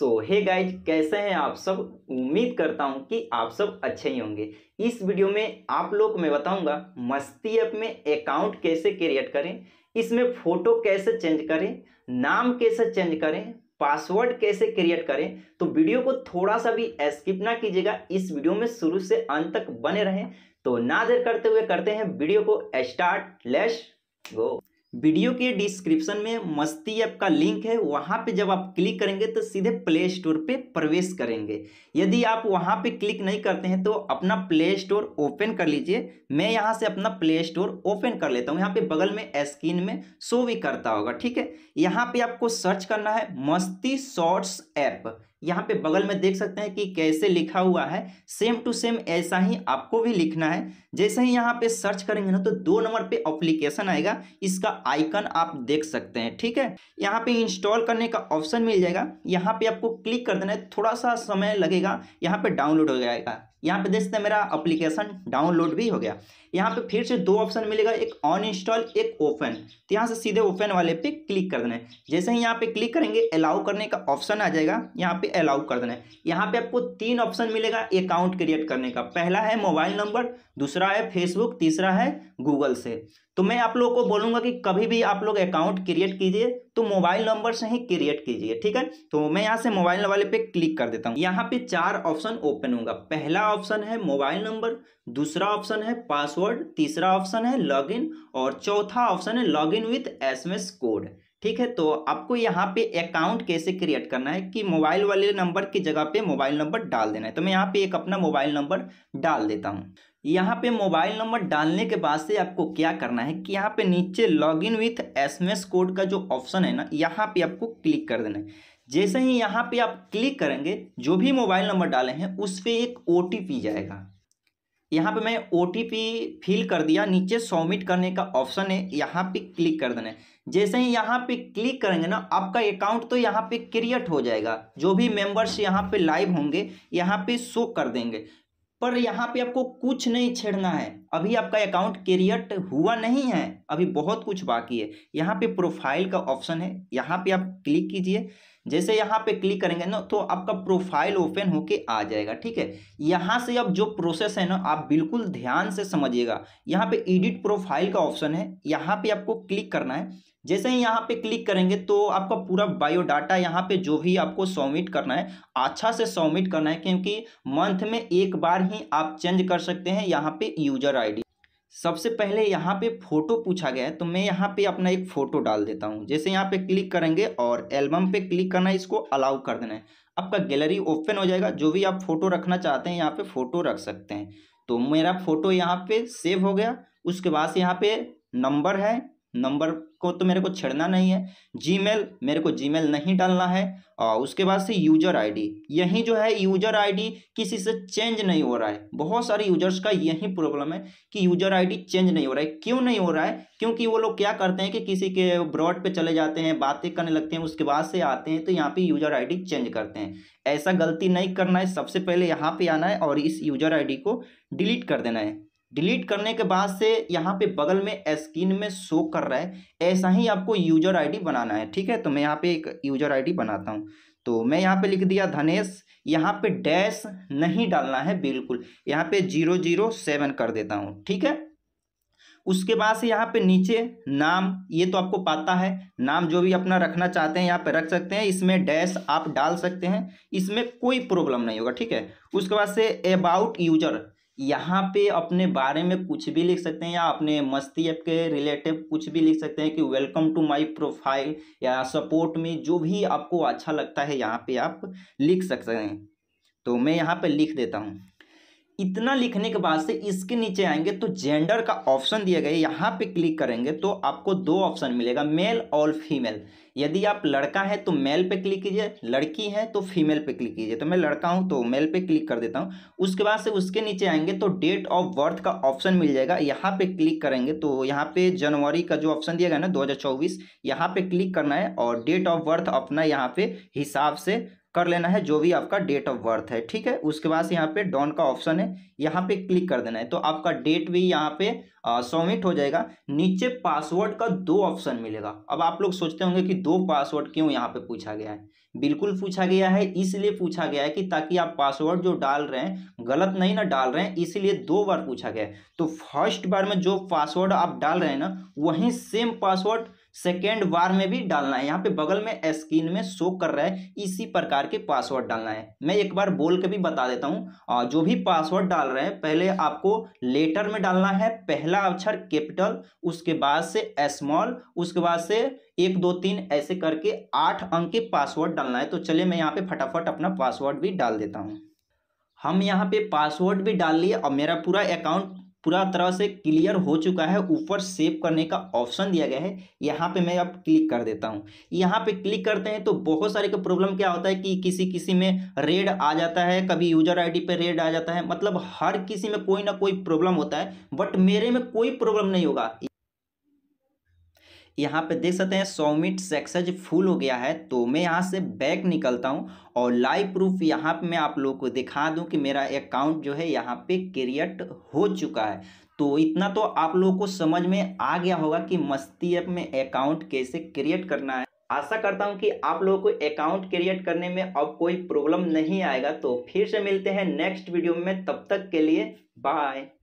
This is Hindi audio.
सो हे गाइज कैसे हैं आप सब उम्मीद करता हूं कि आप सब अच्छे ही होंगे इस वीडियो में आप लोग मैं बताऊंगा मस्ती ऐप में अकाउंट कैसे क्रिएट करें इसमें फ़ोटो कैसे चेंज करें नाम कैसे चेंज करें पासवर्ड कैसे क्रिएट करें तो वीडियो को थोड़ा सा भी स्किप ना कीजिएगा इस वीडियो में शुरू से अंत तक बने रहें तो ना देर करते हुए करते हैं वीडियो को स्टार्ट लेश गो वीडियो के डिस्क्रिप्शन में मस्ती ऐप का लिंक है वहाँ पे जब आप क्लिक करेंगे तो सीधे प्ले स्टोर पे प्रवेश करेंगे यदि आप वहाँ पे क्लिक नहीं करते हैं तो अपना प्ले स्टोर ओपन कर लीजिए मैं यहाँ से अपना प्ले स्टोर ओपन कर लेता हूँ यहाँ पे बगल में स्क्रीन में शो भी करता होगा ठीक है यहाँ पे आपको सर्च करना है मस्ती शॉर्ट्स ऐप यहाँ पे बगल में देख सकते हैं कि कैसे लिखा हुआ है सेम टू सेम ऐसा ही आपको भी लिखना है जैसे ही यहाँ पे सर्च करेंगे ना तो दो नंबर पे अप्लीकेशन आएगा इसका आइकन आप देख सकते हैं ठीक है यहाँ पे इंस्टॉल करने का ऑप्शन मिल जाएगा यहाँ पे आपको क्लिक कर देना है थोड़ा सा समय लगेगा यहाँ पे डाउनलोड हो जाएगा यहाँ पे देख सकते हैं मेरा अप्लीकेशन डाउनलोड भी हो गया यहाँ पे फिर से दो ऑप्शन मिलेगा एक ऑन इंस्टॉल एक ओपन तो यहाँ से सीधे ओपन वाले पे क्लिक कर देना है जैसे ही यहाँ पे क्लिक करेंगे अलाउ करने का ऑप्शन आ जाएगा यहाँ पे अलाउ कर देना है यहाँ पे आपको तीन ऑप्शन मिलेगा अकाउंट क्रिएट करने का पहला है मोबाइल नंबर दूसरा है फेसबुक तीसरा है गूगल से तो मैं आप लोग को बोलूंगा कि कभी भी आप लोग अकाउंट क्रिएट कीजिए तो मोबाइल नंबर से ही क्रिएट कीजिए ठीक है तो मैं यहाँ से मोबाइल वाले पे क्लिक कर देता हूँ यहाँ पे चार ऑप्शन ओपन होगा पहला ऑप्शन है मोबाइल नंबर दूसरा ऑप्शन है पासवर्ड तीसरा ऑप्शन है लॉग और चौथा ऑप्शन है लॉग विथ कोड ठीक है तो आपको यहाँ पे अकाउंट कैसे क्रिएट करना है कि मोबाइल वाले नंबर की जगह पे मोबाइल नंबर डाल देना है तो मैं यहाँ पे एक अपना मोबाइल नंबर डाल देता हूँ यहाँ पे मोबाइल नंबर डालने के बाद से आपको क्या करना है कि यहाँ पे नीचे log in with S M S code का जो ऑप्शन है ना यहाँ पे आपको क्लिक कर देना है जैसे ही यहाँ पे आप क्लिक करेंगे जो भी मोबाइल नंबर डाले हैं उस पर एक ओ टी पी जाएगा यहाँ पे मैं ओ फिल कर दिया नीचे सबमिट करने का ऑप्शन है यहाँ पे क्लिक कर देना है जैसे ही यहाँ पे क्लिक करेंगे ना आपका अकाउंट तो यहाँ पे क्रिएट हो जाएगा जो भी मेंबर्स यहाँ पे लाइव होंगे यहाँ पे शो कर देंगे पर यहाँ पे आपको कुछ नहीं छेड़ना है अभी आपका अकाउंट क्रिएट हुआ नहीं है अभी बहुत कुछ बाकी है यहाँ पे प्रोफाइल का ऑप्शन है यहाँ पे आप क्लिक कीजिए जैसे यहाँ पे क्लिक करेंगे ना तो आपका प्रोफाइल ओपन होके आ जाएगा ठीक है यहाँ से अब जो प्रोसेस है ना आप बिल्कुल ध्यान से समझिएगा यहाँ पे एडिट प्रोफाइल का ऑप्शन है यहाँ पे आपको क्लिक करना है जैसे ही यहाँ पे क्लिक करेंगे तो आपका पूरा बायोडाटा यहाँ पे जो भी आपको सबमिट करना है अच्छा से सबमिट करना है क्योंकि मंथ में एक बार ही आप चेंज कर सकते हैं यहाँ पे यूजर आई सबसे पहले यहाँ पे फ़ोटो पूछा गया है तो मैं यहाँ पे अपना एक फ़ोटो डाल देता हूँ जैसे यहाँ पे क्लिक करेंगे और एल्बम पे क्लिक करना है इसको अलाउ कर देना है आपका गैलरी ओपन हो जाएगा जो भी आप फ़ोटो रखना चाहते हैं यहाँ पे फ़ोटो रख सकते हैं तो मेरा फ़ोटो यहाँ पे सेव हो गया उसके बाद से यहाँ पे नंबर है नंबर को तो मेरे को छेड़ना नहीं है जीमेल मेरे को जीमेल नहीं डालना है और उसके बाद से यूजर आईडी यही जो है यूजर आईडी किसी से चेंज नहीं हो रहा है बहुत सारे यूजर्स का यही प्रॉब्लम है कि यूजर आईडी चेंज नहीं हो रहा है क्यों नहीं हो रहा है क्योंकि वो लोग क्या करते हैं कि किसी के ब्रॉड पे चले जाते हैं बातें करने लगते हैं उसके बाद से आते हैं तो यहाँ पे यूजर आई चेंज करते हैं ऐसा गलती नहीं करना है सबसे पहले यहाँ पे आना है और इस यूजर आई को डिलीट कर देना है डिलीट करने के बाद से यहाँ पे बगल में स्क्रीन में शो कर रहा है ऐसा ही आपको यूजर आईडी बनाना है ठीक है तो मैं यहाँ पे एक यूजर आईडी बनाता हूँ तो मैं यहाँ पे लिख दिया धनेश यहाँ पे डैश नहीं डालना है बिल्कुल यहाँ पे जीरो जीरो सेवन कर देता हूँ ठीक है उसके बाद से यहाँ पे नीचे नाम ये तो आपको पता है नाम जो भी अपना रखना चाहते हैं यहाँ पे रख सकते हैं इसमें डैश आप डाल सकते हैं इसमें कोई प्रॉब्लम नहीं होगा ठीक है उसके बाद से अबाउट यूजर यहाँ पे अपने बारे में कुछ भी लिख सकते हैं या अपने मस्ती ऐप के रिलेटिव कुछ भी लिख सकते हैं कि वेलकम टू माय प्रोफाइल या सपोर्ट में जो भी आपको अच्छा लगता है यहाँ पे आप लिख सकते हैं तो मैं यहाँ पे लिख देता हूँ इतना लिखने के बाद से इसके नीचे आएंगे तो जेंडर का ऑप्शन दिया गया यहाँ पे क्लिक करेंगे तो आपको दो ऑप्शन मिलेगा मेल और फीमेल यदि आप लड़का है तो मेल पे क्लिक कीजिए लड़की है तो फीमेल पे क्लिक कीजिए तो मैं लड़का हूँ तो मेल पे क्लिक कर देता हूँ उसके बाद से उसके नीचे आएंगे तो डेट ऑफ बर्थ का ऑप्शन मिल जाएगा यहाँ पे क्लिक करेंगे तो यहाँ पे जनवरी का जो ऑप्शन दिया गया ना 2024 यहाँ पे क्लिक करना है और डेट ऑफ बर्थ अपना यहाँ पे हिसाब से कर लेना है जो भी आपका डेट ऑफ बर्थ है ठीक है उसके बाद यहाँ पे डॉन का ऑप्शन है यहाँ पे क्लिक कर देना है तो आपका डेट भी यहाँ पे सबमिट हो जाएगा नीचे पासवर्ड का दो ऑप्शन मिलेगा अब आप लोग सोचते होंगे कि दो पासवर्ड क्यों यहाँ पे पूछा गया है बिल्कुल पूछा गया है इसलिए पूछा गया है कि ताकि आप पासवर्ड जो डाल रहे हैं गलत नहीं ना डाल रहे हैं इसलिए दो बार पूछा गया है तो फर्स्ट बार में जो पासवर्ड आप डाल रहे हैं ना वही सेम पासवर्ड सेकेंड बार में भी डालना है यहाँ पे बगल में स्क्रीन में शो कर रहा है इसी प्रकार के पासवर्ड डालना है मैं एक बार बोल के भी बता देता हूँ जो भी पासवर्ड डाल रहे हैं पहले आपको लेटर में डालना है पहला पहला अक्षर कैपिटल उसके बाद से स्मॉल उसके बाद से एक दो तीन ऐसे करके आठ अंक के पासवर्ड डालना है तो चलिए मैं यहाँ पे फटाफट अपना पासवर्ड भी डाल देता हूँ हम यहाँ पे पासवर्ड भी डाल लिए और मेरा पूरा अकाउंट पूरा तरह से क्लियर हो चुका है ऊपर सेव करने का ऑप्शन दिया गया है यहाँ पे मैं अब क्लिक कर देता हूँ यहाँ पे क्लिक करते हैं तो बहुत सारे का प्रॉब्लम क्या होता है कि किसी किसी में रेड आ जाता है कभी यूजर आईडी पे रेड आ जाता है मतलब हर किसी में कोई ना कोई प्रॉब्लम होता है बट मेरे में कोई प्रॉब्लम नहीं होगा यहाँ पे देख सकते हैं सौमिट सेक्सज फुल हो गया है तो मैं यहाँ से बैक निकलता हूँ और लाइव प्रूफ यहाँ पे मैं आप लोगों को दिखा दूँ कि मेरा अकाउंट जो है यहाँ पे क्रिएट हो चुका है तो इतना तो आप लोगों को समझ में आ गया होगा कि मस्ती ऐप में अकाउंट कैसे क्रिएट करना है आशा करता हूं कि आप लोगों को अकाउंट क्रिएट करने में अब कोई प्रॉब्लम नहीं आएगा तो फिर से मिलते हैं नेक्स्ट वीडियो में तब तक के लिए बाय